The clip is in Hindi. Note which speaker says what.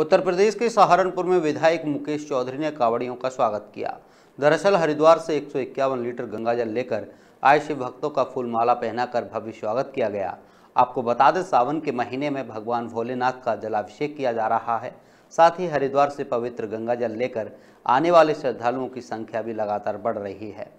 Speaker 1: उत्तर प्रदेश के सहारनपुर में विधायक मुकेश चौधरी ने कांवड़ियों का स्वागत किया दरअसल हरिद्वार से एक लीटर गंगाजल लेकर आए शिव भक्तों का फूलमाला पहनाकर भव्य स्वागत किया गया आपको बता दें सावन के महीने में भगवान भोलेनाथ का जलाभिषेक किया जा रहा है साथ ही हरिद्वार से पवित्र गंगाजल लेकर आने वाले श्रद्धालुओं की संख्या भी लगातार बढ़ रही है